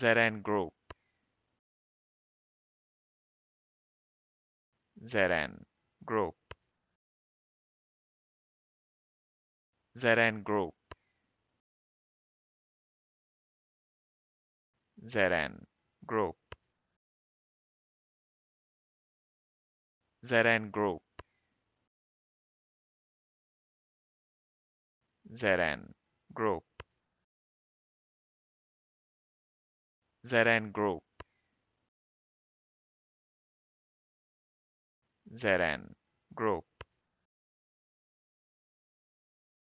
Zeren Group. Zeren Group. Zeren Group. Zeren Group. Zeren Group. Zeren Group. Zeren Group. Zeren Group.